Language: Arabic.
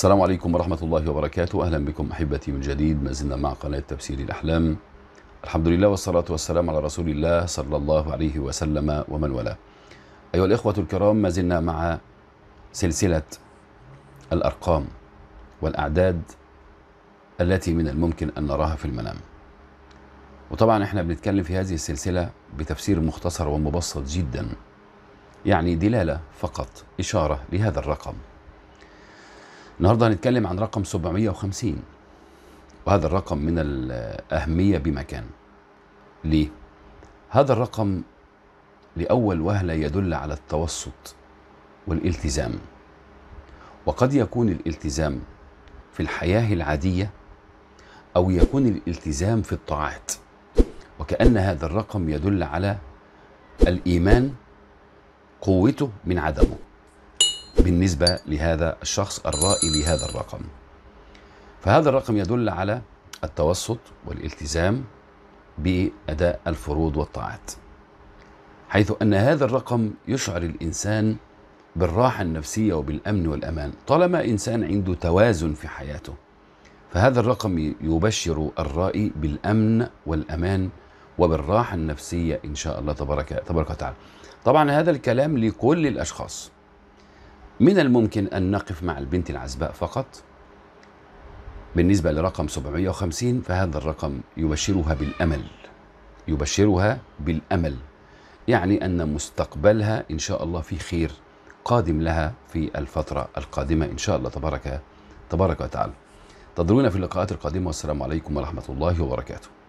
السلام عليكم ورحمة الله وبركاته أهلا بكم أحبتي من جديد ما زلنا مع قناة تفسير الأحلام الحمد لله والصلاة والسلام على رسول الله صلى الله عليه وسلم ومن والاه أيها الإخوة الكرام ما زلنا مع سلسلة الأرقام والأعداد التي من الممكن أن نراها في المنام وطبعا احنا بنتكلم في هذه السلسلة بتفسير مختصر ومبسط جدا يعني دلالة فقط إشارة لهذا الرقم النهارده هنتكلم عن رقم 750 وهذا الرقم من الأهمية بمكان ليه؟ هذا الرقم لأول وهلة يدل على التوسط والالتزام وقد يكون الالتزام في الحياة العادية أو يكون الالتزام في الطاعات وكأن هذا الرقم يدل على الإيمان قوته من عدمه بالنسبة لهذا الشخص الرائي لهذا الرقم فهذا الرقم يدل على التوسط والالتزام بأداء الفروض والطاعات حيث أن هذا الرقم يشعر الإنسان بالراحة النفسية وبالأمن والأمان طالما إنسان عنده توازن في حياته فهذا الرقم يبشر الرائي بالأمن والأمان وبالراحة النفسية إن شاء الله تبارك, تبارك وتعالى طبعا هذا الكلام لكل الأشخاص من الممكن أن نقف مع البنت العزباء فقط بالنسبة لرقم 750 فهذا الرقم يبشرها بالأمل يبشرها بالأمل يعني أن مستقبلها إن شاء الله في خير قادم لها في الفترة القادمة إن شاء الله تبارك تبارك وتعالى تضرونا في اللقاءات القادمة والسلام عليكم ورحمة الله وبركاته